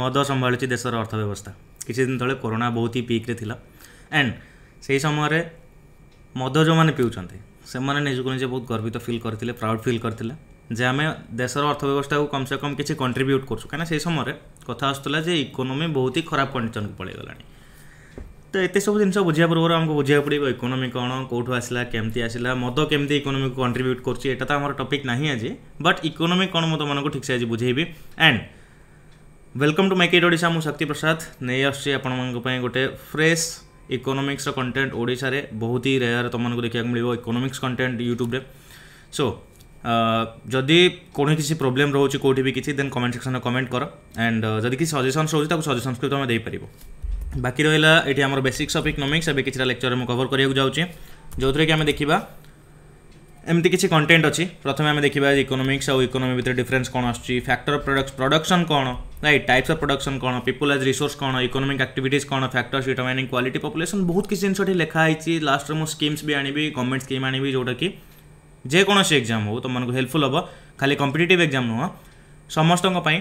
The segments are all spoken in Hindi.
ମଦ ସମ୍ଭାଳିଛି ଦେଶର ଅର୍ଥବ୍ୟବସ୍ଥା କିଛି ଦିନ ତଳେ କରୋନା ବହୁତ ହି ପିକ୍ରେ ଥିଲା ଆଣ୍ଡ ସେହି ସମୟରେ ମଦ ଯେଉଁମାନେ ପିଉଛନ୍ତି ସେମାନେ ନିଜକୁ ନିଜେ ବହୁତ ଗର୍ବିତ ଫିଲ୍ କରିଥିଲେ ପ୍ରାଉଡ଼ ଫିଲ୍ କରିଥିଲେ ଯେ ଆମେ ଦେଶର ଅର୍ଥବ୍ୟବସ୍ଥାକୁ କମ୍ ସେ କମ୍ କିଛି କଣ୍ଟ୍ରିବ୍ୟୁଟ୍ କରୁଛୁ କାହିଁକିନା ସେହି ସମୟରେ କଥା ଆସୁଥିଲା ଯେ ଇକୋନୋମି ବହୁତ ହି ଖରାପ କଣ୍ଡିସନ୍କୁ ପଳାଇଗଲାଣି ତ ଏତେ ସବୁ ଜିନିଷ ବୁଝିବା ପୂର୍ବରୁ ଆମକୁ ବୁଝିବାକୁ ପଡ଼ିବ ଇକୋନୋମି କ'ଣ କେଉଁଠୁ ଆସିଲା କେମିତି ଆସିଲା ମଦ କେମିତି ଇକୋନୋମିକୁ କଣ୍ଟ୍ରିବ୍ୟୁଟ୍ କରୁଛି ଏଇଟା ତ ଆମର ଟପିକ୍ ନାହିଁ ଆଜି ବଟ୍ ଇକୋନୋମି କ'ଣ ମୁଁ ତୁମମାନଙ୍କୁ ଠିକ୍ସେ ଆଜି ବୁଝେଇବି ଆଣ୍ଡ वेलकम टू माइकेट ओडा मु शक्ति प्रसाद नहीं आसुच्छे आपण गोटे फ्रेश इकोनोमिक्स कंटेंट ओडे बहुत ही रेयर तुमको देखा मिल इकोनोमिक्स कंटेंट यूट्यूब सो जदि कौन किसी प्रोब्लेम रोचे कौटी भी किसी देन कमेंट सेक्शन में कमेंट कर एंड जदि किसी सजेसन्स रोचे सजेसन्स भी तुम देपर बाकी रहा ये बेसिक्स अफ इकोनोमिक्स एवं किसी लेक्चर में कवर करा जाऊँचे जो थे कि आम देखा ଏମିତି କିଛି କଣ୍ଟେଣ୍ଟ ଅଛି ପ୍ରଥମେ ଆମେ ଦେଖିବା ଇକୋନୋମିକ୍ସ ଆଉ ଇକୋନୋମି ଭିତରେ ଡିଫରେନ୍ସ କ'ଣ ଆସୁଛି ଫ୍ୟାକ୍ଟର ପ୍ରଡକ୍ଟ ପ୍ରଡକ୍ସନ୍ କ'ଣ ରାଇଟ୍ ଟାଇପ୍ସ ଅଫ୍ ପ୍ରଡକ୍ସନ୍ କ'ଣ ପିପୁଲ ଆଜ୍ ରିସୋର୍ସ କ'ଣ ଇକୋନୋମିକ୍ ଆକ୍ଟିଭିଟିଜ୍ କ'ଣ ଫ୍ୟାକ୍ଟର୍ସ ଡିଟରମାଇନିଂ କ୍ୱାଲିଟି ପପୁଲେସନ୍ ବହୁତ କିଛି ଜିନିଷ ଏଠି ଲେଖା ହେଇଛି ଲାଷ୍ଟରେ ମୁଁ ସ୍କିମ୍ସ ବି ଆଣିବି ଗଭର୍ଣ୍ଣମେଣ୍ଟ ସ୍କିମ୍ ଆଣିବି ଯେଉଁଟାକି ଯେକୌଣସି ଏକ୍ଜାମ୍ ହେଉ ତୁମମାନଙ୍କୁ ହେଲ୍ପଫୁଲ୍ ହେବ ଖାଲି କମ୍ପିଟେଟିଭ୍ ଏକ୍ଜାମ୍ ନୁହଁ ସମସ୍ତଙ୍କ ପାଇଁ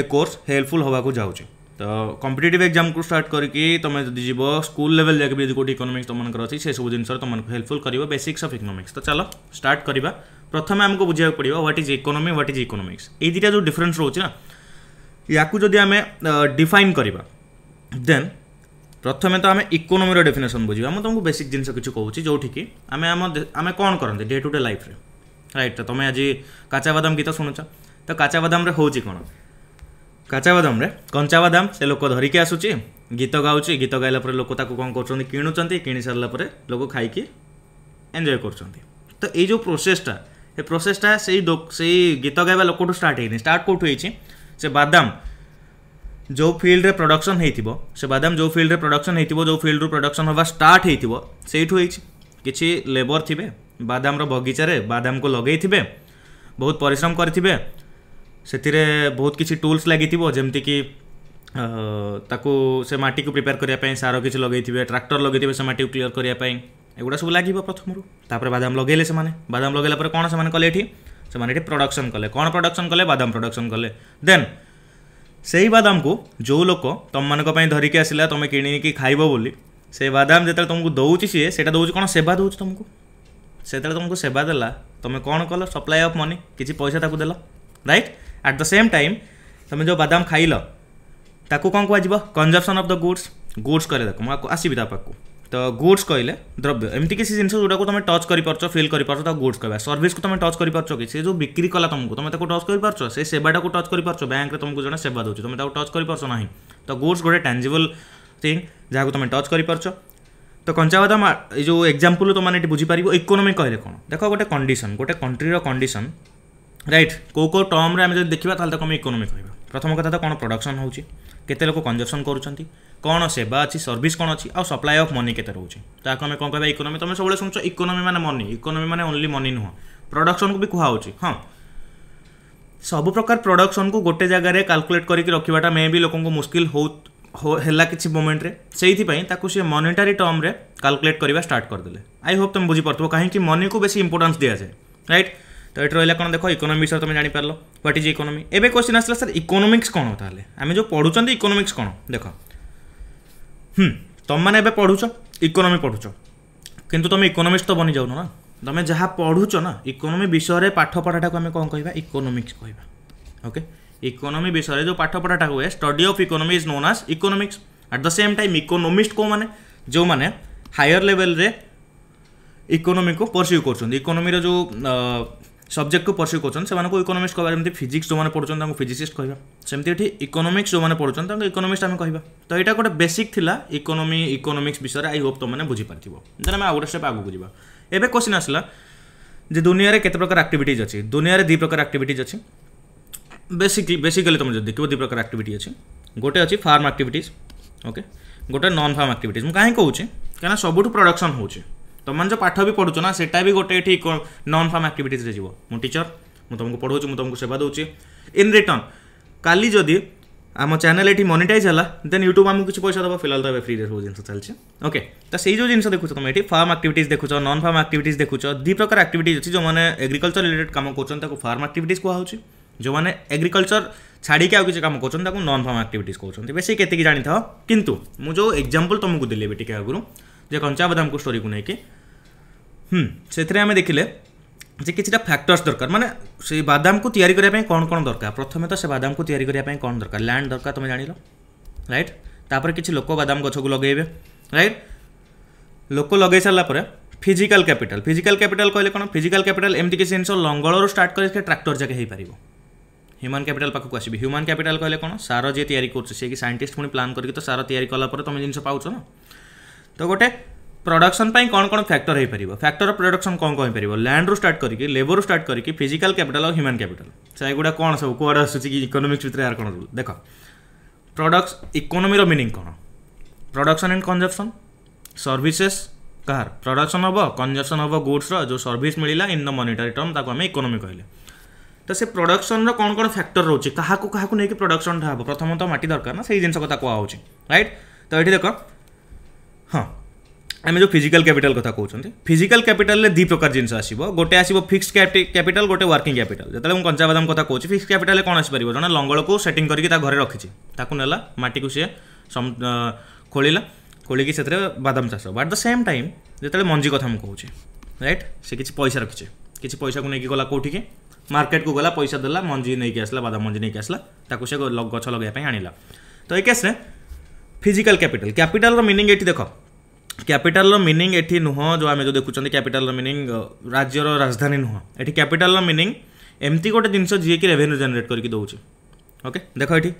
ଏ କୋର୍ସ ହେଲ୍ପଫୁଲ୍ ହେବାକୁ ଯାଉଛି তো কম্পিটিটিভ এক্সামকে স্টার্ট করি তুমি যদি যাব স্কুল লেভেল যাকে যদি কোটি ইকোনোমিক্স তোমার অছি সেসব জিনিস তোমাকে হেল্পফুল করব বেসিক্স অফ ইকোনোমিক্স তো চাল স্টার্ট করা প্রথমে আমি বুঝাকে পড়ব what is economy what is economics এই দুইটা যে ডিফরেন্স রয়েছে না ইয়াকু যদি আমি ডিফাইন করা দেন প্রথমে তো আমি ইকোনোমির ডেফিনেসন বুঝবা আমি তোমাকে বেসিক জিনিস কিছু কৌছি যেটিকি আমি আমি কম করতে ডে টু ডে লাইফ্রে রাইট তো তুমি আজ কাঁচা বাদাম গীত শুণুছ তো কাঁচা বাদামে হচ্ছে কোণ কাঁচা বাদাম রে কঞ্চা বাদাম সে লোক ধরিকি আসুচি গীত গাউচি গীত গাইলা পরে লোক তাকে কম করছেন কিণুচান কিনি সারা পরে লোক খাইকি এনজয় করছেন তো এই যে প্রোসেসটা ଏ ପ୍ରୋସେସ୍ଟା ସେଇ ସେଇ ଗୀତ ଗାଇବା ଲୋକଠୁ ଷ୍ଟାର୍ଟ ହେଇନି ଷ୍ଟାର୍ଟ କେଉଁଠୁ ହେଇଛି ସେ ବାଦାମ ଯେଉଁ ଫିଲ୍ଡରେ ପ୍ରଡକ୍ସନ୍ ହେଇଥିବ ସେ ବାଦାମ ଯେଉଁ ଫିଲ୍ଡରେ ପ୍ରଡକ୍ସନ୍ ହେଇଥିବ ଯେଉଁ ଫିଲ୍ଡରୁ ପ୍ରଡକ୍ସନ୍ ହେବା ଷ୍ଟାର୍ଟ ହେଇଥିବ ସେଇଠୁ ହେଇଛି କିଛି ଲେବର୍ ଥିବେ ବାଦାମର ବଗିଚାରେ ବାଦାମକୁ ଲଗେଇଥିବେ ବହୁତ ପରିଶ୍ରମ କରିଥିବେ ସେଥିରେ ବହୁତ କିଛି ଟୁଲ୍ସ ଲାଗିଥିବ ଯେମିତିକି ତାକୁ ସେ ମାଟିକୁ ପ୍ରିପେୟାର କରିବା ପାଇଁ ସାର କିଛି ଲଗେଇଥିବେ ଟ୍ରାକ୍ଟର ଲଗେଇଥିବେ ସେ ମାଟିକୁ କ୍ଲିୟର କରିବା ପାଇଁ ଏଗୁଡ଼ା ସବୁ ଲାଗିବ ପ୍ରଥମରୁ ତାପରେ ବାଦାମ ଲଗେଇଲେ ସେମାନେ ବାଦାମ ଲଗେଇଲା ପରେ କ'ଣ ସେମାନେ କଲେ ଏଠି ସେମାନେ ଏଠି ପ୍ରଡକ୍ସନ କଲେ କ'ଣ ପ୍ରଡକ୍ସନ କଲେ ବାଦାମ ପ୍ରଡକ୍ସନ କଲେ ଦେନ୍ ସେଇ ବାଦାମକୁ ଯେଉଁ ଲୋକ ତୁମମାନଙ୍କ ପାଇଁ ଧରିକି ଆସିଲା ତୁମେ କିଣିକି ଖାଇବ ବୋଲି ସେ ବାଦାମ ଯେତେବେଳେ ତୁମକୁ ଦେଉଛି ସିଏ ସେଇଟା ଦେଉଛି କ'ଣ ସେବା ଦେଉଛି ତୁମକୁ ସେତେବେଳେ ତୁମକୁ ସେବା ଦେଲା ତୁମେ କ'ଣ କଲ ସପ୍ଲାଏ ଅଫ୍ ମନି କିଛି ପଇସା ତାକୁ ଦେଲ right at the same time तुम जो बादाम खाइल ताकू कौन कहुआ consumption of the goods goods कह देख मुझे आसपी ताप तो गुड्स कहे द्रव्य एमती किसी जिन जो तुम टच कर पार्च फिल कर पार्च तो गुड्स कह सर्विस को तुम टच कर पार्च कि सी जो बिक्री कला तुमको तुम टच कर पार्च से सेवाटा को टच कर पार्च बैंक तुमको जो सेवा दूसरी तुम टच कर पार्च ना तो गुड्स गोटे टैंजेबल थिंग जहाँ तुम टच कर पार्च तो कंचा बदाम जो एक्जामपल तुम्हें ये बुझीपार इकोनोमी कहे कौन देख गोटे कंडीशन गोटे कंट्रीर कंडीशन রাইট কেউ কেউ টর্মরে আমি যদি দেখিবা তাহলে তাকে আমি ইকোনোমি কহিবা প্রথম কথা তো কোণ প্রডকশন হচ্ছে কেতে লোক কনজপশন করছেন কোণ সেবা আছে সর্ভিস কোণ আছে আর সপ্লাই অফ মনি কেতে রয়েছে তাকে আমি কোণ কহিবা ইকোনোমি তুমি সবুলে শুনছ ইকোনোমি মানে মনি ইকোনোমি মানে ওনলি মনি নুহ প্রডকশন কু বি কুহা হচ্ছে হ্যাঁ সবু প্রকার প্রডকশন কু গোটে জায়গায় ক্যালকুলেট করিকি রখিবাটা মে বি লোক মুশকিল হো ହେଲା କିଛି ମୋମେଣ୍ଟରେ ସେଇଥିପାଇଁ ତାକୁ ସିଏ ମନିଟାରୀ ଟର୍ମରେ କାଲକୁଲେଟ୍ କରିବା ଷ୍ଟାର୍ଟ କରିଦେଲେ ଆଇ ହୋପ୍ ତୁମେ ବୁଝିପାରୁଥିବ କାହିଁକି ମନିକୁ ବେଶୀ ଇମ୍ପୋର୍ଟାନ୍ସ ଦିଆଯାଏ ରାଇଟ୍ तो ये रहा कौन देख इकोनोमी विषय तुम जापार ह्वाट इज इकोनोमी एवं क्वेश्चन आसला सर इकोनोमिक्स कौन तेल आम जो पढ़ुं इकोनोमिक्स कौन देख हम्म तुम मैंने पढ़ुच इकोनोमी पढ़ुच कितु तुम इकोनोमिक्स तो बनी जाऊन ना तुम जहाँ पढ़ुच ना इकोनोमी विषय में पाठपढ़ाटा को आम कौन कह इकोनोमिक्स कह ओके इकोनोमी विषय जो पाठपढ़ाटा हुए study of economy is known as economics at the same time economist को मैंने जो मैंने हायर लेवल रे इकोनोमी को परस्यू कर इकोनोमी जो ସବଜେକ୍ଟକୁ ପର୍ସିଉ କରୁଛନ୍ତି ସେମାନଙ୍କୁ ଇକୋନୋମିକ୍ସ କହିବା ଯେମିତି ଫିଜିକ୍ସ ଯେଉଁମାନେ ପଢ଼ୁଛନ୍ତି ତାଙ୍କୁ ଫିଜିକ୍ସିଷ୍ଟ କହିବା ସେମିତି ଏଠି ଇକୋନୋମିକ୍ସ ଯେଉଁମାନେ ପଢ଼ୁଛନ୍ତି ତାଙ୍କୁ ଇକୋନୋମିକ୍ସ ଆମେ କହିବା ତ ଏଇଟା ଗୋଟେ ବେସିକ୍ ଥିଲା ଇକୋନୋମି ଇକୋନୋମିକ୍ସ ବିଷୟରେ ଆଇ ହୋପ୍ ତୁମମାନେ ବୁଝିପାରିଥିବ ଦେନ୍ ଆମେ ଆଉ ଗୋଟେ ଷ୍ଟେପ୍ ଆଗକୁ ଯିବା ଏବେ କ୍ୱେଶ୍ଚିନ୍ ଆସିଲା ଯେ ଦୁନିଆରେ କେତେ ପ୍ରକାର ଆକ୍ଟିଭିଟିଜ୍ ଅଛି ଦୁନିଆରେ ଦୁଇ ପ୍ରକାର ଆକ୍ଟିଭିଟିଜ୍ ଅଛି ବେସିକଲି ବେସିକାଲି ତୁମେ ଯଦି ଦେଖିବ ଦୁଇ ପ୍ରକାର ଆକ୍ଟିଭିଟି ଅଛି ଗୋଟେ ଅଛି ଫାର୍ମ ଆକ୍ଟିଭିଟିଜ୍ ଓକେ ଗୋଟେ ନନ୍ ଫାର୍ମ ଆକ୍ଟିଭିଟିଜ୍ ମୁଁ କାହିଁକି କହୁଛି କାହିଁକିନା ସବୁଠୁ ପ୍ରଡ଼କ୍ସନ୍ ହେଉଛି तुमने तो जो पाठ भी पढ़ुच ना सेटा भी गोटे ये नन फार्म आक्टिविट्रे जी मु टीचर मुझे तुमको पढ़ाऊँ मुझे तुमको सेवा दूँ इन रिटर्न काली जदि आम चैनल ये मनिटाइज है देन यूट्यूब आम किसी पैसा दबा फिलहाल तो फ्री सब जिन चलती ओके तो से जो जिन देखुच तुम ये फार्म आक्टिविट देखुच नन फार्म आक्टिविट देखुच दी प्रकार आक्टिविट अच्छी जो मैंने एग्रिकल्चर रिलेटेड कम कर फार्म आक्टिविट कहुच्छे जो मैंने एग्रिकल्चर छाड़ी आउ किसी कम कर नन फार्म आक्टिविट कहते बेस के जानी था कितु मुझे एग्जाम्पल तुमको दिली टी आगुरी जे कंचा बादाम को स्टोरी को लेकिन से आम देखिले जे कि फैक्टर्स दरकार मैंने से बादाम को तैयारी करने कौन कौन दरकार प्रथम तो से बादाम को तैयारी करने कौन दरकार लैंड दरकार तुम जान लाइट तापर कि लोक बादाम गच को लगे रईट लोक लगे सारापर फिजिकल कैपिटाल फिजिकाल कैपिटाल कहे कौन फिजिकल कैपिटाल एमती किसी जिन लंगल स्टार्ट कर ट्राक्टर जाके हो पार कैपिटाल पाक आस ह्यूमान कैपिटाल कहे कौन सार जी या कर सैंटिस्ट पुणी प्लां करके तो सार या तुम जिन पाच ना तो गोटे प्रडक्शन कौन कौन फैक्टर हो पार फैक्टर प्रडक्शन कौन कौन पार लैंड स्टार्ट करके लेबर स्टार्ट करके फिजिकाल कैपिटल और ह्यूमन कैपिटल से गुड़ा कौन सब कुआडे आसूसी कि इकोनोमिक्स भितर यार कौन देख प्रडक्स इकोनोमी मिनिंग कौन प्रडक्शन एंड कंजपसन सर्विसेस कहार प्रडक्शन हम कंजपसन हम गुड्स जो सर्विस मिलला इन द मनिटरी टर्म ताको आम इकोनोमी कहले तो से प्रडक्शन रण कौन फैक्टर रोचे क्या क्या नहीं प्रडक्शन हम प्रथम तो मटी दरकार ना से जिन क्या कहु रईट तो ये देख हाँ ଆମେ ଯେଉଁ ଫିଜିକାଲ୍ କ୍ୟାପିଟାଲ୍ କଥା କହୁଛନ୍ତି ଫିଜିକାଲ୍ କ୍ୟାପିଟାଲ୍ରେ ଦୁଇ ପ୍ରକାର ଜିନିଷ ଆସିବ ଗୋଟେ ଆସିବ ଫିକ୍ସ କ୍ୟାପିଟାଲ୍ ଗୋଟେ ୱାର୍କିଂ କ୍ୟାପିଟାଲ୍ ଯେତେବେଳେ ମୁଁ କଞ୍ଚାବାଦାମ କଥା କହୁଛି ଫିକ୍ସ କ୍ୟାପିଟାଲ୍ରେ କ'ଣ ଆସିପାରିବ ଜଣେ ଲଙ୍ଗଳକୁ ସେଟିଂ କରିକି ତା ଘରେ ରଖିଛି ତାକୁ ନେଲା ମାଟିକୁ ସିଏ ଖୋଳିଲା ଖୋଳିକି ସେଥିରେ ବାଦାମ ଚାଷ ବାଟ୍ ଦ ସେମ୍ ଟାଇମ୍ ଯେତେବେଳେ ମଞ୍ଜି କଥା ମୁଁ କହୁଛି ରାଇଟ୍ ସେ କିଛି ପଇସା ରଖିଛି କିଛି ପଇସାକୁ ନେଇକି ଗଲା କେଉଁଠିକି ମାର୍କେଟକୁ ଗଲା ପଇସା ଦେଲା ମଞ୍ଜି ନେଇକି ଆସିଲା ବାଦାମ ମଞ୍ଜି ନେଇକି ଆସିଲା ତାକୁ ସେ ଗଛ ଲଗାଇବା ପାଇଁ ଆଣିଲା ତ ଏ କେସ୍ରେ ଫିଜିକାଲ୍ କ୍ୟାପିଟାଲ୍ କ୍ୟାପିଟାଲର ମିନିଂ ଏଇଠି ଦେଖ କ୍ୟାପିଟାଲର ମିନିଂ ଏଠି ନୁହଁ ଯେଉଁ ଆମେ ଯେଉଁ ଦେଖୁଛନ୍ତି କ୍ୟାପିଟାଲର ମିନିଂ ରାଜ୍ୟର ରାଜଧାନୀ ନୁହଁ ଏଠି କ୍ୟାପିଟାଲର ମିନିଂ ଏମିତି ଗୋଟେ ଜିନିଷ ଯିଏକି ରେଭେନ୍ୟୁ ଜେନେରେଟ୍ କରିକି ଦେଉଛି ଓକେ ଦେଖ ଏଠି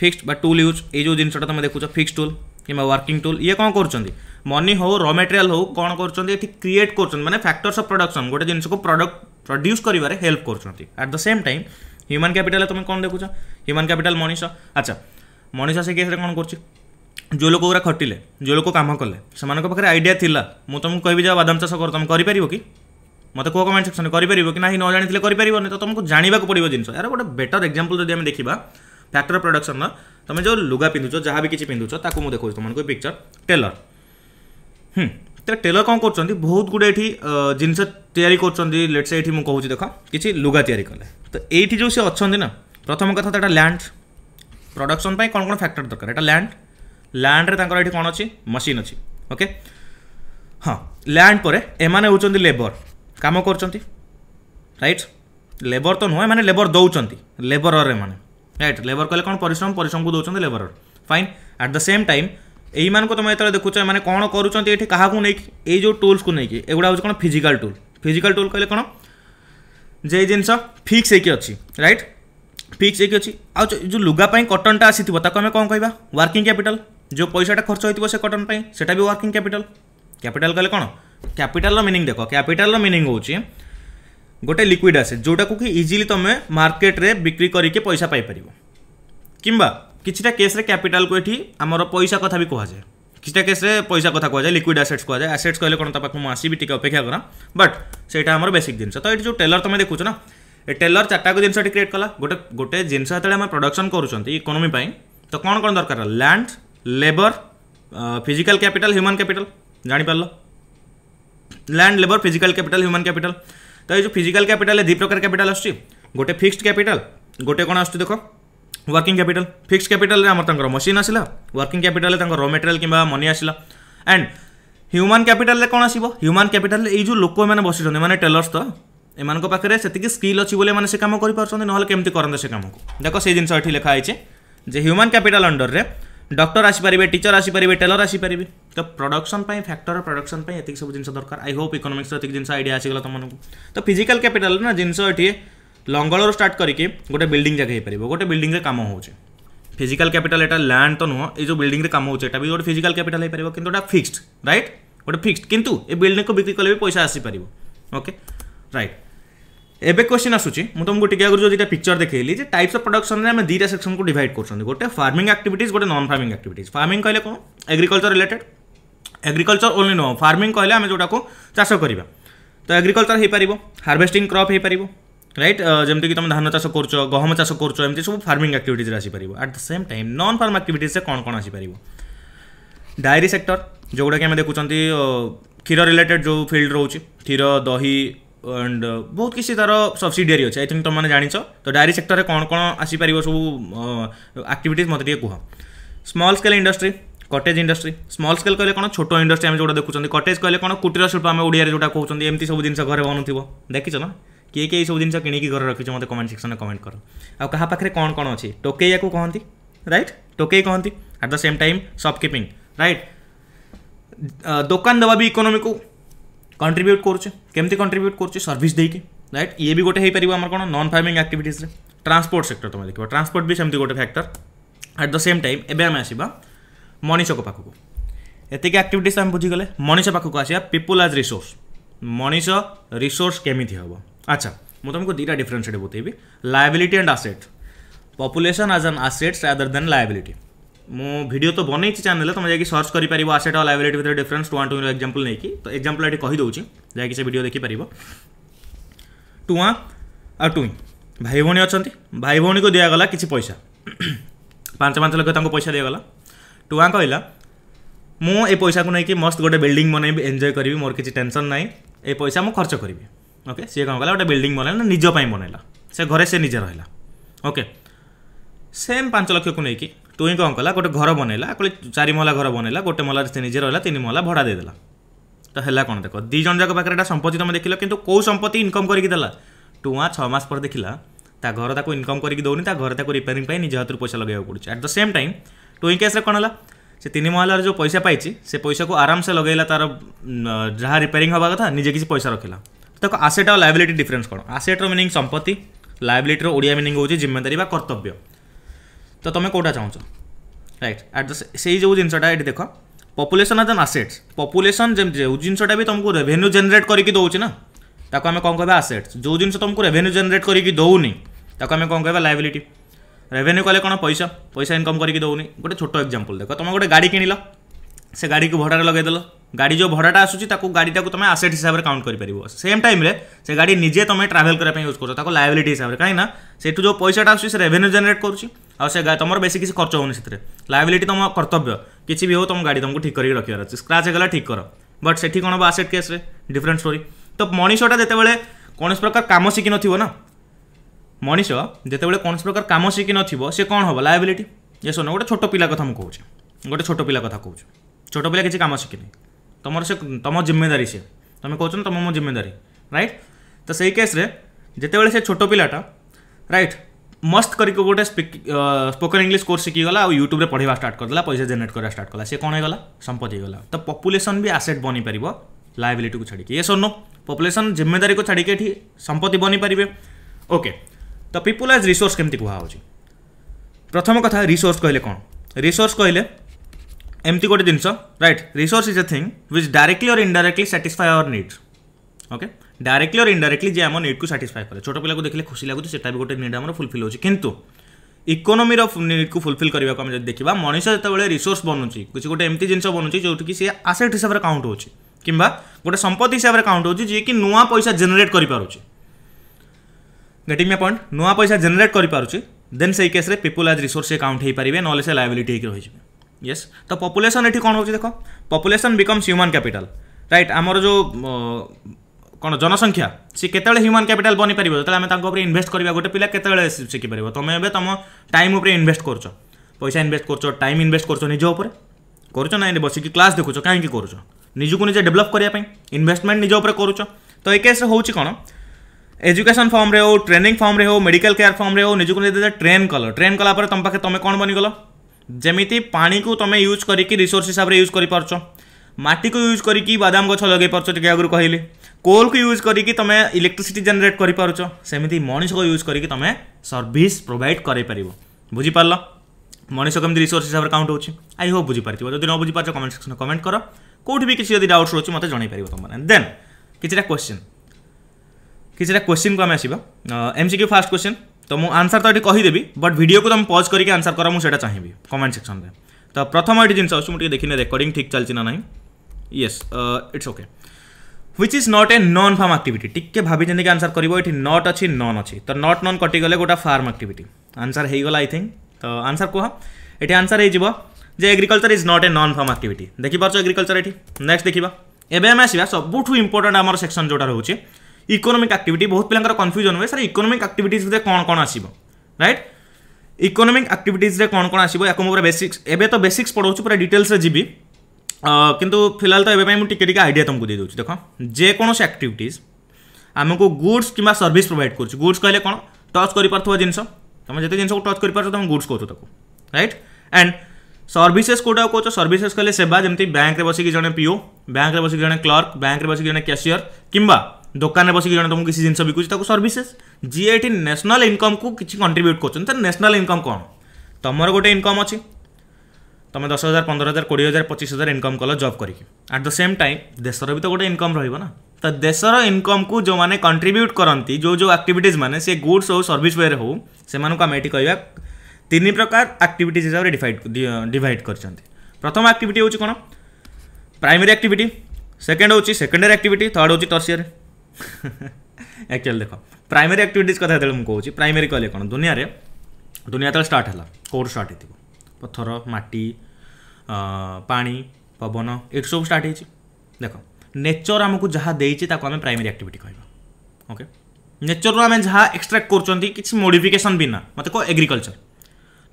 ଫିକ୍ସଡ ବା ଟୁଲ୍ ୟୁଜ୍ ଏଇ ଯେଉଁ ଜିନିଷଟା ତୁମେ ଦେଖୁଛ ଫିକ୍ସ ଟୁଲ୍ କିମ୍ବା ୱାର୍କିଂ ଟୁଲ୍ ଇଏ କ'ଣ କରୁଛନ୍ତି ମନି ହେଉ ର ମେଟେରିଆଲ୍ ହେଉ କ'ଣ କରୁଛନ୍ତି ଏଠି କ୍ରିଏଟ୍ କରୁଛନ୍ତି ମାନେ ଫ୍ୟାକ୍ଟର୍ସ ଅଫ୍ ପ୍ରଡକ୍ସନ୍ ଗୋଟେ ଜିନିଷକୁ ପ୍ରଡକ୍ଟ ପ୍ରଡ୍ୟୁସ୍ କରିବାରେ ହେଲ୍ପ କରୁଛନ୍ତି at the same time human କ୍ୟାପିଟାଲ୍ରେ ତୁମେ କ'ଣ ଦେଖୁଛ ହ୍ୟୁମାନ୍ କ୍ୟାପିଟାଲ୍ ମଣିଷ ଆଚ୍ଛା ମଣିଷ ସେ କେସ୍ରେ କ'ଣ କରୁଛି ଯେଉଁ ଲୋକ ଗୁରା ଖଟିଲେ ଯେଉଁ ଲୋକ କାମ କଲେ ସେମାନଙ୍କ ପାଖରେ ଆଇଡ଼ିଆ ଥିଲା ମୁଁ ତୁମକୁ କହିବି ଯାଅ ବାଦାମ ଚାଷ କର ତୁମେ କରିପାରିବ କି ମୋତେ କୁହ କମେଣ୍ଟ ସେକ୍ସନରେ କରିପାରିବ କି ନାହିଁ ନ ଜାଣିଥିଲେ କରିପାରିବନି ତ ତୁମକୁ ଜାଣିବାକୁ ପଡ଼ିବ ଜିନିଷ ଏହାର ଗୋଟେ ବେଟର୍ ଏକ୍ଜାମ୍ପଲ୍ ଯଦି ଆମେ ଦେଖିବା ଫ୍ୟାକ୍ଟର ପ୍ରଡକ୍ସନର ତୁମେ ଯେଉଁ ଲୁଗା ପିନ୍ଧୁଛ ଯାହା ବି କିଛି ପିନ୍ଧୁଛ ତାକୁ ମୁଁ ଦେଖାଉଛି ତୁମମାନଙ୍କୁ ପିକ୍ଚର ଟେଲର ହୁଁ ତ ଟେଲର କ'ଣ କରୁଛନ୍ତି ବହୁତ ଗୁଡ଼ିଏ ଏଠି ଜିନିଷ ତିଆରି କରୁଛନ୍ତି ଲେଟ୍ସ ଏଠି ମୁଁ କହୁଛି ଦେଖ କିଛି ଲୁଗା ତିଆରି କଲେ ତ ଏଇଠି ଯେଉଁ ସେ ଅଛନ୍ତି ନା ପ୍ରଥମ କଥା ତ ଏଇଟା ଲ୍ୟାଣ୍ଡ ପ୍ରଡକ୍ସନ୍ ପାଇଁ କ'ଣ କ'ଣ ଫ୍ୟାକ୍ଟର ଦରକାର ଏଇଟା ଲ୍ୟାଣ୍ଡ ଲ୍ୟାଣ୍ଡରେ ତାଙ୍କର ଏଠି କ'ଣ ଅଛି ମେସିନ୍ ଅଛି ଓକେ ହଁ ଲ୍ୟାଣ୍ଡ ପରେ ଏମାନେ ହେଉଛନ୍ତି ଲେବର କାମ କରୁଛନ୍ତି ରାଇଟ୍ ଲେବର ତ ନୁହେଁ ଏମାନେ ଲେବର ଦେଉଛନ୍ତି ଲେବରର ଏମାନେ ରାଇଟ୍ ଲେବର କହିଲେ କ'ଣ ପରିଶ୍ରମ ପରିଶ୍ରମକୁ ଦେଉଛନ୍ତି ଲେବରର fine at the same time ଏଇମାନଙ୍କୁ ତୁମେ ଯେତେବେଳେ ଦେଖୁଛ ଏମାନେ କ'ଣ କରୁଛନ୍ତି ଏଠି କାହାକୁ ନେଇକି ଏଇ ଯେଉଁ ଟୁଲ୍ସକୁ ନେଇକି ଏଗୁଡ଼ା ହେଉଛି କ'ଣ ଫିଜିକାଲ ଟୁଲ୍ ଫିଜିକାଲ ଟୁଲ୍ କହିଲେ କ'ଣ ଯେ ଜିନିଷ ଫିକ୍ସ ହେଇକି ଅଛି ରାଇଟ୍ ଫିକ୍ସ ହେଇକି ଅଛି ଆଉ ଯେଉଁ ଲୁଗା ପାଇଁ କଟନଟା ଆସିଥିବ ତାକୁ ଆମେ କ'ଣ କହିବା ୱାର୍କିଂ କ୍ୟାପିଟାଲ जो পয়সাটা খরচ হইতিব সে কটন পাই সেটা বি ওয়ার্কিং ক্যাপিটাল ক্যাপিটাল কলে কোন ক্যাপিটালর মিনিং দেখো ক্যাপিটালর মিনিং হচ্ছে গোটে লিকুইড আসে যেটাকে কি ইজিলি তুমি মার্কেটরে বিক্রি করিকি পয়সা পাইপার কিংবা কিছুটা কেস্রে ক্যাপিটাল কু এটি আমার পয়সা কথা বি কুহযায় কিছুটা কেস্রে পয়সা কথা কুহযায় লিকুইড আসেটস কুহযায় আসেটস কহিলে কোণ তা পাখু মু আসিবি টিকে অপেক্ষা করা বট সেইটা আমার বেসিক জিনিস তো এটি যে টেলর তুমি দেখুছ না ଏ ଟେଲର ଚାରିଟାକୁ ଜିନିଷଟି କ୍ରିଏଟ୍ କଲା ଗୋଟେ ଗୋଟେ ଜିନିଷ ଯେତେବେଳେ ଆମେ ପ୍ରଡକ୍ସନ୍ କରୁଛନ୍ତି ଇକୋନୋମି ପାଇଁ ତ କ'ଣ କ'ଣ ଦରକାର land labour physical capital human capital ଜାଣିପାରିଲ land labour physical capital human capital ତ ଏଇ ଯେଉଁ ଫିଜିକାଲ କ୍ୟାପିଟାଲରେ ଦୁଇ ପ୍ରକାର କ୍ୟାପିଟାଲ ଆସୁଛି ଗୋଟେ ଫିକ୍ସଡ କ୍ୟାପିଟାଲ ଗୋଟେ କ'ଣ ଆସୁଛି ଦେଖ ୱାର୍କିଂ କ୍ୟାପିଟାଲ ଫିକ୍ସଡ କ୍ୟାପିଟାଲରେ ଆମର ତାଙ୍କର ମେସିନ୍ ଆସିଲା ୱାର୍କିଂ କ୍ୟାପିଟାଲରେ ତାଙ୍କର ର ମେଟେରିଆଲ କିମ୍ବା ମନି ଆସିଲା ଆଣ୍ଡ ହ୍ୟୁମାନ କ୍ୟାପିଟାଲରେ କ'ଣ ଆସିବ ହ୍ୟୁମାନ କ୍ୟାପିଟାଲରେ ଏଇ ଯେଉଁ ଲୋକମାନେ ବସିଛନ୍ତି ମାନେ ଟେଲର୍ସ ତ ଏମାନଙ୍କ ପାଖରେ ସେତିକି ସ୍କିଲ୍ ଅଛି ବୋଲି ଏମାନେ ସେ କାମ କରିପାରୁଛନ୍ତି ନହେଲେ କେମିତି କରନ୍ତେ ସେ କାମକୁ ଦେଖ ସେଇ ଜିନିଷ ଏଠି ଲେଖା ହେଇଛି ଯେ ହ୍ୟୁମାନ କ୍ୟାପିଟାଲ ଅଣ୍ଡରରେ डक्टर आसिपारे टीचर आसिपारे टेलर आसपारे तो प्रडक्शन फैक्टर प्रडक्शन ये सब जिन दरकार आई होप इकोनोमिक्स ये जिन आईडिया आसगला तुमको तो फिजिकाल कैपिटाल ना जिनस ये स्टार्ट करके गोटे बिल्डिंग जगह हो पार गोटे बिल्डिंग में कम हो फिजिकाल कैपिटाल एटा लैंड तो नुह ये जो बिल्डिंग में कम हो एटा भी गोटे फिजिकाल कैपिटाल हो पार कि फिक्सड रईट गोटे फिक्सड कितु ये बिल्डिंग को बिक्री कले भी पैसा आसीपर ओके रईट ଏବେ କ୍ୱେଶ୍ଚିନ୍ ଆସୁଛି ମୁଁ ତୁମକୁ ଟିକେ ଆଗରୁ ଯେଉଁ ଦୁଇଟା ପିକ୍ଚର ଦେଖେଇଲି ଯେ ଟାଇପ୍ସ ଅଫ୍ ପ୍ରଡକ୍ସନ୍ରେ ଆମେ ଦୁଇଟା ସେକ୍ସନ୍କୁ ଡିଭାଇଡ଼ କରୁଛନ୍ତି ଗୋଟେ ଫାର୍ମିଂ ଆକ୍ଟିଭିଟିଜ୍ ଗୋଟେ ନନ୍ ଫାର୍ମିଂ ଆକ୍ଟିଭିଟିଜ୍ ଫାର୍ମିଂ କହିଲେ କ'ଣ ଏଗ୍ରିକଲଚର ରିଲେଟେଡ୍ ଏଗ୍ରିକଲଚର ଓନ୍ଲି ନୁହଁ ଫାର୍ମିଂ କହିଲେ ଆମେ ଯେଉଁଟାକୁ ଚାଷ କରିବା ତ ଏଗ୍ରିକଲଚର ହୋଇପାରିବ ହାର୍ଭେଷ୍ଟିଂ କ୍ରପ୍ ହୋଇପାରିବ ରାଇଟ୍ ଯେମିତିକି ତୁମେ ଧାନ ଚାଷ କରୁଛ ଗହମ ଚାଷ କରୁଛ ଏମିତି ସବୁ ଫାର୍ମିଂ ଆକ୍ଟିଭିଟିଜ୍ରେ ଆସିପାରିବ at the same time non farm ଆକ୍ଟିଭିଟିଜ୍ରେ କ'ଣ କ'ଣ ଆସିପାରିବ ଡାଏରୀ ସେକ୍ଟର ଯେଉଁଗୁଡ଼ାକି ଆମେ ଦେଖୁଛନ୍ତି କ୍ଷୀର ରିଲେଟେଡ୍ ଯେଉଁ ଫିଲ୍ଡ ରହୁଛି କ୍ଷୀର ଦହି एंड uh, बहुत किसी तार सब्सीडियरी अच्छे आई थिंक तुम मैंने जाच तो डायरी सेक्टर में कौन कौन आसपार सब आक्टिट मत कह small scale industry cottage industry small scale कहे कौन छोट इंडस्ट्री आम जो देखुं कटेज कहे कौन कुटीर शिल्प आम ओडिया जो कौन एम सब जिन घर बनु थ देखी ना किए किए सब जिन कि घर रखी मतलब कमेंट सेक्शन में कमेंट कर आखिर कौन कौन अच्छी टोके कहती रईट टोके कहती at the same time shopkeeping right दोकान देवा भी इकोनोमी को कंट्रब्यूट करुचे केमती कंट्रीब्यूट करुचे सर्विस देके रईट ये भी गोटे हो आम कौन नन फार्मिंग आक्टिविट्रे ट्रांसपोर्ट सेक्टर तुम देख ट्रांसपोर्ट भी सेमती गोटे factor at the same time एवं आम आसवा मनीष पाखक ଏତିକି ଆକ୍ଟିଭିଟିସ୍ आम बुझीगले मनीष ପାଖକୁ ଆସିବା ପିପୁଲ୍ आज रिसोर्स ମଣିଷ रिसोर्स କେମିତି हे अच्छा मुझे ତୁମକୁ ଦୁଇଟା ଡିଫରେନ୍ସ ସେଠି ବତେଇବି liability and asset population as an assets Adar ଦେନ୍ ମୁଁ ଭିଡ଼ିଓ ତ ବନେଇଛି ଚ୍ୟାନେଲ୍ରେ ତୁମେ ଯାଇକି ସର୍ଚ୍ଚ କରିପାରିବ ଆସେଟ୍ ଆଉ ଲାଇବିଲିଟି ଭିତରେ ଡିଫରେନ୍ସ ଟୁ ୱାନ୍ ଟୁର ଏକ୍ଜାମ୍ପଲ୍ ନେଇକି ତ ଏକ୍ଜାମ୍ପଲ୍ ଏଠି କହିଦେଉଛି ଯାଇକି ସେ ଭିଡ଼ିଓ ଦେଖିପାରିବ ଟୁଆଁ ଆଉ ଟୁଇଁ ଭାଇ ଭଉଣୀ ଅଛନ୍ତି ଭାଇ ଭଉଣୀକୁ ଦିଆଗଲା କିଛି ପଇସା ପାଞ୍ଚ ପାଞ୍ଚ ଲକ୍ଷ ତାଙ୍କୁ ପଇସା ଦିଆଗଲା ଟୁଆଁ କହିଲା ମୁଁ ଏ ପଇସାକୁ ନେଇକି ମସ୍ତ ଗୋଟେ ବିଲ୍ଡିଂ ବନେଇବି ଏନ୍ଜୟ କରିବି ମୋର କିଛି ଟେନସନ୍ ନାହିଁ ଏ ପଇସା ମୁଁ ଖର୍ଚ୍ଚ କରିବି ଓକେ ସିଏ କ'ଣ କଲା ଗୋଟେ ବିଲ୍ଡିଂ ବନେଇଲା ନିଜ ପାଇଁ ବନେଇଲା ସେ ଘରେ ସେ ନିଜେ ରହିଲା ଓକେ ସେମ୍ ପାଞ୍ଚ ଲକ୍ଷକୁ ନେଇକି তুই কম কলা গোটে ঘর বনাইলা কোলে চারি মহলা ঘর বনাইলা গোটে মহলারে সে নিজে রহিলা তিন মহলা ভড়া দেদেলা তো হেলা কোণ দেখ দুই জন যাক পাখে এটা সম্পত্তি তুমি দেখিল কিন্তু কেউ সম্পত্তি ইনকম করিকি দেলা টুয়া ছ মাস পরে দেখিলা তা ঘর তাকে ইনকম করিকি দৌনি তা ঘর তাকে রিপেয়ারিং পাই নিজ হাতରୁ পয়সা লগাইବାକୁ পଡ଼ୁଛି ଆଟ୍ ଦ ସେମ୍ ଟାଇମ୍ ଟୁଇଁ କେସ୍ରେ କ'ଣ ହେଲା ସେ ତିନି ମହଲାର ଯେଉଁ ପଇସା ପାଇଛି ସେ ପଇସାକୁ ଆରାମସେ ଲଗାଇଲା ତାର ଯାହା ରିପେୟାରିଂ ହେବା କଥା ନିଜେ କିଛି ପଇସା ରଖିଲା ତାକୁ ଆସେଟ୍ ଆଉ ଲାଇବିଲିଟି ଡିଫରେନ୍ସ କ'ଣ ଆସେଟ୍ର ମିନିଂ ସମ୍ପତ୍ତି ଲାଇବିଲିଟିର ଓଡ଼ିଆ ମିନିଂ ହେଉଛି ଜିମ୍ମେଦାରୀ ବା କର୍ତ୍ତବ୍ୟ ତ ତୁମେ କେଉଁଟା ଚାହୁଁଛ ରାଇଟ୍ ଆଟ୍ ଦ ସେଇ ଯେଉଁ ଜିନିଷଟା ଏଠି ଦେଖ population as an assets population ଯେମିତି ଯେଉଁ ଜିନିଷଟା ବି ତୁମକୁ ରେଭେନ୍ୟୁ ଜେନେରେଟ୍ କରିକି ଦେଉଛି ନା ତାକୁ ଆମେ କ'ଣ କହିବା ଆସେଟ୍ସ ଯେଉଁ ଜିନିଷ ତୁମକୁ ରେଭେନ୍ୟୁ ଜେନେରେଟ୍ କରିକି ଦେଉନି ତାକୁ ଆମେ କ'ଣ କହିବା ଲାଇବିଲିଟି ରେଭେନ୍ୟୁ କଲେ କ'ଣ ପଇସା ପଇସା ଇନକମ୍ କରିକି ଦେଉନି ଗୋଟେ ଛୋଟ ଏକ୍ଜାମ୍ପଲ୍ ଦେଖ ତୁମେ ଗୋଟେ ଗାଡ଼ି କିଣିଲ ସେ ଗାଡ଼ିକୁ ଭଡ଼ାରେ ଲଗାଇଦେଲ ଗାଡ଼ି ଯେଉଁ ଭଡ଼ାଟା ଆସୁଛି ତାକୁ ଗାଡ଼ିଟାକୁ ତୁମେ ଆସେଟ୍ ହିସାବରେ କାଉଣ୍ଟ କରିପାରିବ ସେମ୍ ଟାଇମ୍ରେ ସେ ଗାଡ଼ି ନିଜେ ତୁମେ ଟ୍ରାଭେଲ୍ କରିବା ପାଇଁ ୟୁଜ୍ କରୁଛ ତାକୁ ଲାଇବିଲିଟି ହିସାବରେ କାହିଁକି ନା ସେଠୁ ଯେଉଁ ପଇସାଟା ଆସୁଛି ସେ ରେଭେନ୍ୟୁ ଜେନେରେଟ୍ କରୁଛି ଆଉ ସେ ତୁମର ବେଶୀ କିଛି ଖର୍ଚ୍ଚ ହେଉନି ସେଥିରେ ଲାଇବିଲିଟି ତୁମ କର୍ତ୍ତବ୍ୟ କିଛି ବି ହେଉ ତୁମ ଗାଡ଼ି ତୁମକୁ ଠିକ୍ କରିକି ରଖିବାର ଅଛି ସ୍କ୍ରାଚ୍ ହେଇଗଲା ଠିକ୍ କର ବଟ୍ ସେଠି କ'ଣ ହେବ ଆସେଟ୍ କେସ୍ରେ ଡିଫରେଣ୍ଟ ଷ୍ଟୋରି ତ ମଣିଷଟା ଯେତେବେଳେ କୌଣସି ପ୍ରକାର କାମ ଶିଖିନଥିବ ନା ମଣିଷ ଯେତେବେଳେ କୌଣସି ପ୍ରକାର କାମ ଶିଖିନଥିବ ସେ କ'ଣ ହେବ ଲାଇବିଲିଟି ଏ ଶୁଣ ଗୋଟେ ଛୋଟ ପିଲା କଥା ମୁଁ କହୁଛି ଗୋଟେ ଛୋଟ ପିଲା କଥା କହୁଛି ଛୋଟ ପିଲା କିଛି କାମ ଶିଖିନି तुम से तुम जिम्मेदारी सी तुम कौ तुम मो जिम्मेदारी रईट तो सही केस रे जिते से छोट पाटा रईट मस्त कर गोटे स्पोकन इंग्लीश कोर्स शिखीगला और यूट्यूब पढ़ा स्टार्ट करदेला पैसा जेनेट करा स्टार्ट कला से कौन हो गला संपत्ति होगा तो पपुलेसन भी आसेट बनी पार लायबिलिटी को छाड़ी ये सर नो पपुलेसन जिम्मेदारी को छाड़े ये संपत्ति बनी पारे ओके तो पीपुल एज रिसोर्स केमती कहु प्रथम कथा रिसोर्स कहले कौन रिसोर्स कहले ଏମିତି ଗୋଟେ ଜିନିଷ right resource is a thing which directly or indirectly satisfy our needs okay directly or indirectly ଯେ ଆମ ନିଡ୍କୁ ସାଟିସ୍ଫାଏ କରେ ଛୋଟ ପିଲାକୁ ଦେଖିଲେ ଖୁସି ଲାଗୁଛି ସେଟା ବି ଗୋଟେ ନିଡ୍ ଆମର ଫୁଲଫିଲ୍ ହେଉଛି କିନ୍ତୁ ଇକୋନୋମିର ନିଡ୍କୁ ଫୁଲଫିଲ୍ କରିବାକୁ ଆମେ ଯଦି ଦେଖିବା ମଣିଷ ଯେତେବେଳେ ରିସୋର୍ସ ବନୁଛି କିଛି ଗୋଟେ ଏମିତି ଜିନିଷ ବନୁଛି ଯେଉଁଠିକି ସିଏ ଆସେଟ୍ ହିସାବରେ କାଉଣ୍ଟ ହେଉଛି କିମ୍ବା ଗୋଟେ ସମ୍ପତ୍ତି ହିସାବରେ କାଉଣ୍ଟ ହେଉଛି ଯିଏକି ନୂଆ ପଇସା ଜେନେରେଟ୍ କରିପାରୁଛି ଗେଟିଂ ଏ ପଏଣ୍ଟ ନୂଆ ପଇସା ଜେନେରେଟ୍ କରିପାରୁଛି ଦେନ୍ ସେଇ କେସ୍ରେ ପିପୁଲ୍ ଆଜ୍ ରିସୋର୍ସ ସେ କାଉଣ୍ଟ ହେଇପାରିବେ ନହେଲେ ସେ ଲାଇବିଲିଟି ହେଇକି ରହିଯିବେ यस तो पपुलेसन ये कौन हो देख population becomes human capital right आमर जो कौन जनसंख्या सी के ह्यूमान कैपिटाल बनी पार जो आम इनभेस्ट करवा गोटे पिला के शिखिपर तुम ए तुम टाइम उपर इनभेस्ट कर पैसा इनभेस्ट कर टाइम इनभेस्ट कर निज उपर कर ना बसिक क्लास देखु कहीं कर ନିଜକୁ ନିଜେ ଡେଭଲପ୍ କରିବା इनभेस्टमेंट ଇନଭେଷ୍ଟମେଣ୍ଟ ନିଜ तो एक ତ ଏ କେସ୍ରେ ହେଉଛି କ'ଣ ଏଜୁକେସନ୍ ଫର୍ମରେ मेडिकल केयार फर्म्रे ହେଉ ମେଡ଼ିକାଲ କେୟାର ଫର୍ମରେ ହେଉ ନିଜକୁ ନିଜେ ଟ୍ରେନ୍ କଲ ଟ୍ରେନ୍ କଲା ଯେମିତି ପାଣିକୁ ତୁମେ ୟୁଜ୍ କରିକି ରିସୋର୍ସ ହିସାବରେ ୟୁଜ୍ କରିପାରୁଛ ମାଟିକୁ ୟୁଜ୍ କରିକି ବାଦାମ ଗଛ ଲଗାଇ ପାରୁଛ ଟିକେ ଆଗରୁ କହିଲି କୋଲ୍କୁ ୟୁଜ୍ କରିକି ତୁମେ ଇଲେକ୍ଟ୍ରିସିଟି ଜେନେରେଟ୍ କରିପାରୁଛ ସେମିତି ମଣିଷକୁ ୟୁଜ୍ କରିକି ତୁମେ ସର୍ଭିସ୍ ପ୍ରୋଭାଇଡ଼ କରାଇପାରିବ ବୁଝିପାରିଲ ମଣିଷ କେମିତି ରିସୋର୍ସ ହିସାବରେ କାଉଣ୍ଟ ହେଉଛି ଆଇ ହୋପ୍ ବୁଝିପାରିଥିବ ଯଦି ନ ବୁଝିପାରୁଛ କମେଣ୍ଟ ସେକ୍ସନ୍ କମେଣ୍ଟ କର କେଉଁଠି ବି କିଛି ଯଦି ଡାଉଟ୍ସ ରହୁଛି ମୋତେ ଜଣାଇପାରିବ ତୁମମାନେ ଦେନ୍ କିଛିଟା କ୍ୱେଶ୍ଚିନ୍ କିଛିଟା କ୍ୱେଶ୍ଚିନ୍କୁ ଆମେ ଆସିବା M C Q first question तो মু আনসার তো এটি কহিদেবি বট ভিডিওকে তুমি পজ করি আনসার কর মু সেটা চাহিবি কমেন্ট সেকশনরে তো প্রথম এটি জিনিস আসু देखने টিকে ठीक রেকর্ডিং ना ना না it's okay it's okay is not a non farm activity टी भाभी जमीक आंसर कर नट अच्छी नन अच्छी तो नट नन कटिगले गोटा फार्म आक्टिविटी आंसर हो होगला आई थिंक तो आंसर कह ये आंसर हो agriculture is not a non farm activity देखिपार एग्रिकलचर ये नेक्स्ट देखा एवं आम आसवा सबुठ इम्पोर्टाट आम सेक्शन जोटा रोचे ইকোনোমিক আক্টিভিটি বহুত পিলাঙ্কর কনফ্যুজন হুয়ে স্যার ইকোনোমিক আক্টিভিটিজে কোণ কোণ আসব রাইট ইকোনোমিক আক্টিভিটিজে কোণ কোণ আসব এখন পুরা বেসিক্স এবে তো বেসিক্স পড়াচ্ছি পুরা ডিটেলসে যাবি কিন্তু ফিলহাল তো এবার টিকে টিকে আইডিয়া তোমাকে দিয়ে দেছি দেখ যেকোন আক্টিভিটিজ আমি গুডস কিংবা সর্ভিস প্রোভাইড করছি গুডস কহিলে কোণ টচ করে পারুথ জিনিস তুমি যেতে জিনিসকে টচ করে পারছ তুমি গুডস কৌছ তাকে রাইট অ্যান্ড सर्विसेस कोटा कौच सर्विसेस कले सेवा जमी बैंक बसिक जड़े पीओ बैंक बसिक जड़े क्लर्क बैंक बसिक जड़े क्यासीयर किंवा ଦୋକାନରେ ବସିକି ଜଣେ ତୁମକୁ କିଛି ଜିନିଷ ବିକୁଛି ତାକୁ ସର୍ଭିସେସ୍ ଯିଏ ଏଠି ନ୍ୟାସନାଲ୍ ଇନକମ୍କୁ କିଛି କଣ୍ଟ୍ରିବ୍ୟୁଟ୍ କରୁଛନ୍ତି ତାର ନ୍ୟାସନାଲ୍ ଇନକମ୍ କ'ଣ ତୁମର ଗୋଟେ ଇନକମ୍ ଅଛି ତୁମେ ଦଶ ହଜାର ପନ୍ଦର ହଜାର କୋଡ଼ିଏ ହଜାର ପଚିଶ ହଜାର ଇନକମ୍ କଲ ଜବ୍ କରିକି ଆଟ୍ ଦ ସେମ୍ ଟାଇମ୍ ଦେଶର ବି ତ ଗୋଟେ ଇନକମ୍ ରହିବ ନା ତ ଦେଶର ଇନକମ୍କୁ ଯେଉଁମାନେ କଣ୍ଟ୍ରିବ୍ୟୁଟ୍ କରନ୍ତି ଯେଉଁ ଯେଉଁ ଆକ୍ଟିଭିଟିଜ୍ ମାନେ ସେ ଗୁଡ୍ସ ହେଉ ସର୍ଭିସ୍ ୱେରେ ହେଉ ସେମାନଙ୍କୁ ଆମେ ଏଠି କହିବା ତିନି ପ୍ରକାର ଆକ୍ଟିଭିଟିଜ୍ ହିସାବରେ ଡିଭାଇଡ଼ ଡିଭାଇଡ଼ କରିଛନ୍ତି ପ୍ରଥମ ଆକ୍ଟିଭିଟି ହେଉଛି କ'ଣ ପ୍ରାଇମେରୀ ଆକ୍ଟିଭିଟି ସେକେଣ୍ଡ ହେଉଛି ସେକେଣ୍ଡାରୀ ଆକ୍ଟିଭିଟି ଥାର୍ଡ଼ ହେଉଛି ଟର୍ସିଆରୀ ଆକ୍ଚୁଆଲି ଦେଖ ପ୍ରାଇମେରୀ ଆକ୍ଟିଭିଟିଜ୍ କଥା ଯେତେବେଳେ ମୁଁ କହୁଛି ପ୍ରାଇମେରୀ କହିଲେ କ'ଣ ଦୁନିଆରେ ଦୁନିଆ ଯେତେବେଳେ ଷ୍ଟାର୍ଟ ହେଲା କେଉଁଠୁ ଷ୍ଟାର୍ଟ ହେଇଥିବ ପଥର ମାଟି ପାଣି ପବନ ଏଇଠୁ ସବୁ ଷ୍ଟାର୍ଟ ହେଇଛି ଦେଖ ନେଚର ଆମକୁ ଯାହା ଦେଇଛି ତାକୁ ଆମେ ପ୍ରାଇମେରୀ ଆକ୍ଟିଭିଟି କହିବା ଓକେ ନେଚରରୁ ଆମେ ଯାହା ଏକ୍ସଟ୍ରାକ୍ଟ କରୁଛନ୍ତି କିଛି ମୋଡ଼ିଫିକେସନ୍ ବିନା ମୋତେ କହ ଏଗ୍ରିକଲଚର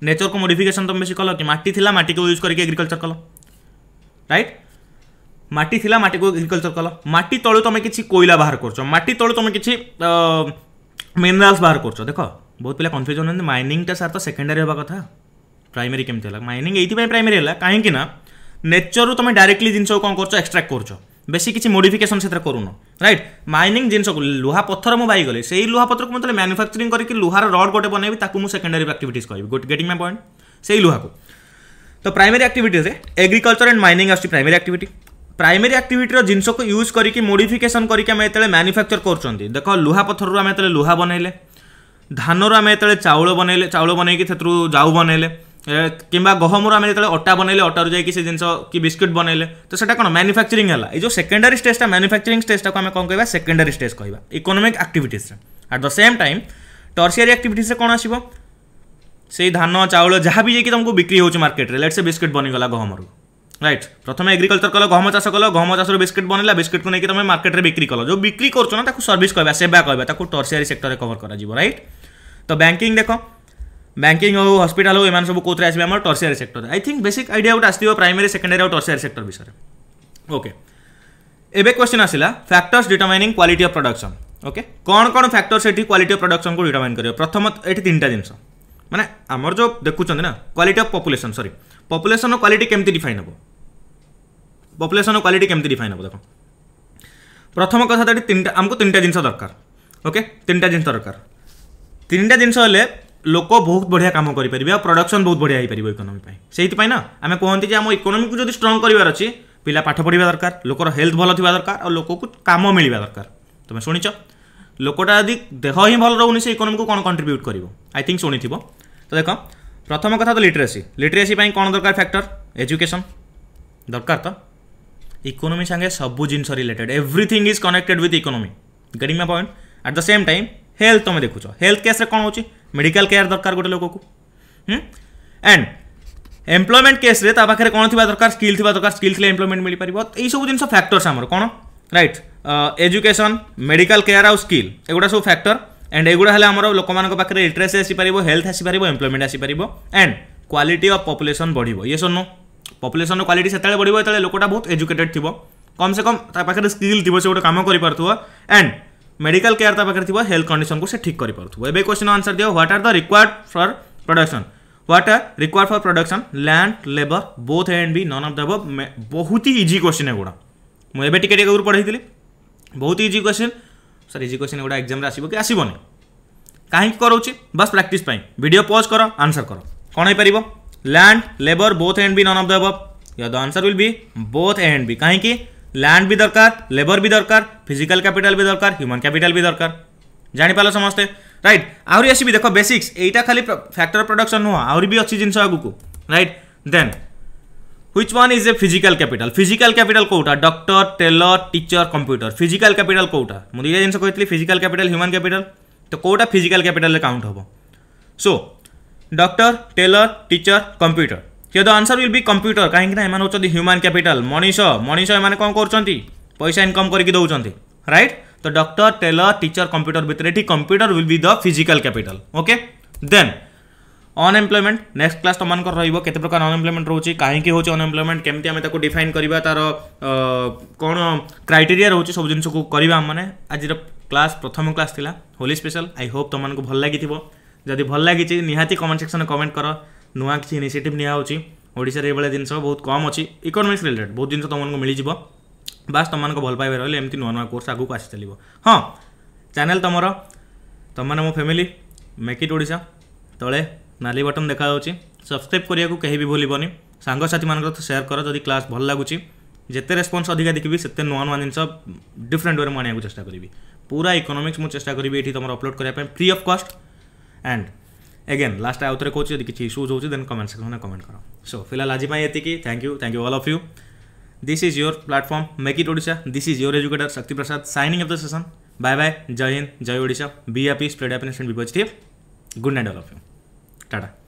ନେଚରକୁ ମୋଡ଼ିଫିକେସନ୍ ତୁମେ ବେଶୀ କଲ କି ମାଟି ଥିଲା ମାଟିକୁ ୟୁଜ୍ କରିକି ଏଗ୍ରିକଲଚର କଲ ରାଇଟ୍ মাটি লা মাটি এগ্রিকলচর কল মাটি তলু তুমি কিছু কইলা বাহার করছ মাটি তলু তুমি কিছু মিনারালস বাহার করছ দেখ বহু পিলা কনফ্যুজ হচ্ছে মাইনিংটা সার তো সেকেন্ডারি হওয়া কথা প্রাইমেরি কেমতি হল মাইনিং এইপাই প্রাইমেরি হল কাহিঁকি না নেচরু তুমি ডাইরেক্টলি জিনিস কম করছ এক্সট্রাক্ট করছ বেশি কিছু মোডিফিকেসন সেটা করুন রাইট মাইনিং জিনিস লুহা পথর মু পাইগলি সেই লুহা পথরক মু তাহলে ম্যানুফ্যাকচারিং করি লুহার রড গোটে বনাইবি তাকে মু সেকেন্ডারি আক্টিভিটিজ কহিবি গেটিং মাই পয়েন্ট সেই লুহাকু তো প্রাইমেরি আক্টিভিটিজে এগ্রিকলচর এন্ড মাইনিং আসছে প্রাইমেরি আক্টিভিটি प्राइमरी आक्टिटर जिनस को यूज करके मोडिकेसन करके मानुफैक्चर कर देख लुहापथर आम जो लुहा बनैले धानर आम जो चाउल बने चाउल बनइकी जाऊ बनैले कि गहम आम जो अटा बनैले अटार जा जिन कि बिस्कुट बनैले तो सैटा कौन मानुफैक्चरी है जो सेकेंडारी स्टेजा मानुफैक्चरी स्टेजा को आम कौन कह सेकेंडारी स्टेज कह इकोनोमिक आक्टिटे at the same time tertiary आक्टिटे कौन आस से धान चाउल जहाँ भी जाइए तुमको बिक्री हो मार्केट में से ए बनी गला गहमर রাইট প্রথমে এগ্রিকলচর কল গহম চাষ কল গহম চাষর বিস্কিট বনাইলা বিস্কিটকে নিয়ে তুমি মার্কেটে বিক্রি কল যে বিক্রি করছো না তাকে সর্ভিস কহবা সেবা কহবা তাকে টর্সিয়ারি সেক্টরে কভর করা রাইট তো ব্যাঙ্কিং দেখ ব্যাঙ্কিং হো হসপিটাল হো এমানে সব কোথায় আসবে আমার tertiary sector I think basic idea গোটে আসবে প্রাইমারি সেকেন্ডারি আর টর্সিয়ারি সেক্টর বিষয়ে ওকে এবে কোশ্চিন আসিলা factors determining quality of production okay কোণ কোণ ফ্যাক্টর্স এটি কোয়ালিটি অফ প্রডকশন কু ডিটারমাইন করিব প্রথম এটি তিনটা জিনিস মানে আমার যে দেখুছেন না quality of population sorry population quality কেমতি ডিফাইন হব पपुलेसन क्वाटी केमती डिफाइन हम देख प्रथम कथा तो आमको तीन टा जिन दरकार ओके तीन टा जिन दरकार तीन टा जिन लोक बहुत बढ़िया कम कर प्रडक्शन बहुत बढ़िया हो पार इकोनोमी से ना आम कहते आम इकोनोमी को जो स्ट्रंग करार पिला पाठ पढ़ा दरकार लोकर हेल्थ भल थी दरकार और लोक कम मिलवा दरकार तुम्हें शुणी लोकटा यदि देह ही भल रोनी से इकोनोमी को कौन कंट्रीब्यूट कर आई थिंक शुणी तो देख प्रथम कथ तो लिटरेसी लिटरेसी कौन दरकार फैक्टर एजुकेशन दरकार तो इकोनोमी सांगे सब जिन related everything is connected with economy getting my point at the same time health तुम देखु हेल्थ केस कौन हो मेडिकल केयर दरकार गोटे लोक को एंड एम्प्लयमेंट केस पाखे कौन थी दरकार स्किल थी दरकार स्किल थे एम्प्लयमेंट मिल पार यही सब जिन फैक्टर्स कौन रईट एजुकेशन मेडिकल केयर आउ स्किल एगुड़ा सब फैक्टर एंड एगुड़ा है आम लोक पाखे लिटरेसी आसीपार हेल्थ आसीपार एम्प्लयमेंट आसपार एंड क्वालिटी अफ पपुलेसन बढ़ ये सो नो ପପୁଲେସନ୍ କ୍ୱାଲିଟି ସେତେବେଳେ ବଢ଼ିବ ଯେତେବେଳେ ଲୋକଟା ବହୁତ ଏଜୁକେଟେଡ଼ ଥିବ କମ୍ ସେ କମ୍ ତା ପାଖରେ ସ୍କିଲ୍ ଥିବ ସେ ଗୋଟେ କାମ କରିପାରୁଥିବ ଆଣ୍ଡ ମେଡ଼ିକାଲ କେୟାର ତା ପାଖରେ ଥିବ ହେଲ୍ଥ କଣ୍ଡିସନକୁ ସେ ଠିକ୍ କରିପାରୁଥିବ ଏବେ କ୍ୱେଶ୍ଚିନ୍ ଆନ୍ସର୍ ଦିଅ what are the required for production what are required for production land labour both and B none of the above बहुत ही इजी क्वेश्चन है गुड़ा मुझे टी आगे पढ़ाई बहुत ही easy question sir easy question गुड़ा एक्जाम आसो कि आसोनी कहीं करोचे बस प्राक्ट भिड पज कर आंसर कर कौन हो पार land labour both and B none of the above. Yeah, the answer will be both and be. कहें कि लैंड भी दरकार लेबर भी दरकार फिजिकल कैपिटल भी दरकार ह्यूमन कैपिटल भी दरकार जापाल समस्ते रईट आहरी आसबि देख बेसिक्स यहाँ खाली फैक्टर प्रडक्शन नुह आहरी भी अच्छी जिनस आगे right then which one is a physical capital physical capital कौटा doctor tailor teacher computer physical capital कौटा मुझे जिन कही फिजिकल कैपिटल ह्यूमन कैपिटल तो कौटा फिजिकल कैपिटल काउंट हम so doctor tailor teacher computer ସେ the answer will be computer କାହିଁକିନା ଏମାନେ ହେଉଛନ୍ତି ହ୍ୟୁମାନ୍ କ୍ୟାପିଟାଲ ମଣିଷ ମଣିଷ ଏମାନେ କ'ଣ କରୁଛନ୍ତି ପଇସା ଇନକମ୍ କରିକି ଦେଉଛନ୍ତି ରାଇଟ୍ ତ ଡକ୍ଟର ଟେଲର ଟିଚର କମ୍ପ୍ୟୁଟର ଭିତରେ ଏଠି computer will be the physical capital okay then unemployment next class ତୁମମାନଙ୍କର ରହିବ କେତେ ପ୍ରକାର ଅନଏମ୍ପ୍ଲୟମେଣ୍ଟ ରହୁଛି କାହିଁକି ହେଉଛି ଅନଏମ୍ପ୍ଲୟମେଣ୍ଟ କେମିତି ଆମେ ତାକୁ ଡିଫାଇନ୍ କରିବା ତା'ର କ'ଣ କ୍ରାଇଟେରିଆ ରହୁଛି ସବୁ ଜିନିଷକୁ କରିବା ଆମମାନେ ଆଜିର କ୍ଲାସ୍ ପ୍ରଥମ କ୍ଲାସ୍ ଥିଲା ହୋଲି ସ୍ପେଶାଲ ଆଇ ହୋପ୍ ତୁମମାନଙ୍କୁ ଭଲ ଲାଗିଥିବ ଯଦି ଭଲ ଲାଗିଛି ନିହାତି କମେଣ୍ଟ ସେକ୍ସନରେ କମେଣ୍ଟ କର ନୂଆ କିଛି ଇନିସିଏଟିଭ୍ ନିଆହେଉଛି ଓଡ଼ିଶାରେ ଏଇଭଳିଆ ଜିନିଷ ବହୁତ କମ୍ ଅଛି ଇକୋନୋମିକ୍ସ ରିଲେଟେଡ୍ ବହୁତ ଜିନିଷ ତୁମମାନଙ୍କୁ ମିଳିଯିବ ବାସ୍ ତୁମମାନଙ୍କ ଭଲ ପାଇବା ରହିଲେ ଏମିତି ନୂଆ ନୂଆ କୋର୍ସ ଆଗକୁ ଆସି ଚାଲିବ ହଁ ଚ୍ୟାନେଲ୍ ତୁମର ତୁମମାନେ ମୋ ଫ୍ୟାମିଲି ମେକ୍ ଇଟ୍ ଓଡ଼ିଶା ତଳେ ନାଲି ବଟନ୍ ଦେଖାଯାଉଛି ସବସ୍କ୍ରାଇବ୍ କରିବାକୁ କେହି ବି ଭୁଲିବନି ସାଙ୍ଗସାଥିମାନଙ୍କ ସହିତ ସେୟାର କର ଯଦି କ୍ଲାସ୍ ଭଲ ଲାଗୁଛି ଯେତେ ରେସ୍ପନ୍ସ ଅଧିକା ଦେଖିବି ସେତେ ନୂଆ ନୂଆ ଜିନିଷ ଡିଫରେଣ୍ଟ ୱେରେ ମୁଁ ଆଣିବାକୁ ଚେଷ୍ଟା କରିବି ପୁରା ଇକୋନୋମିକ୍ସ ମୁଁ ଚେଷ୍ଟା କରିବି ଏଠି ତୁମର ଅପଲୋଡ଼ କରିବା ପାଇଁ free of cost and again last आउ थे कहूँ किसी इश्यूज हो देन कमेंट सेक्शन में कमेंट करो सो फिलहाल आज ये thank you thank you all of you this is your platform make it Odisha this is your educator Shakti Prasad signing off the session bye bye Jai Hind Jai Odisha be happy spread happiness be positive good night all of you Tata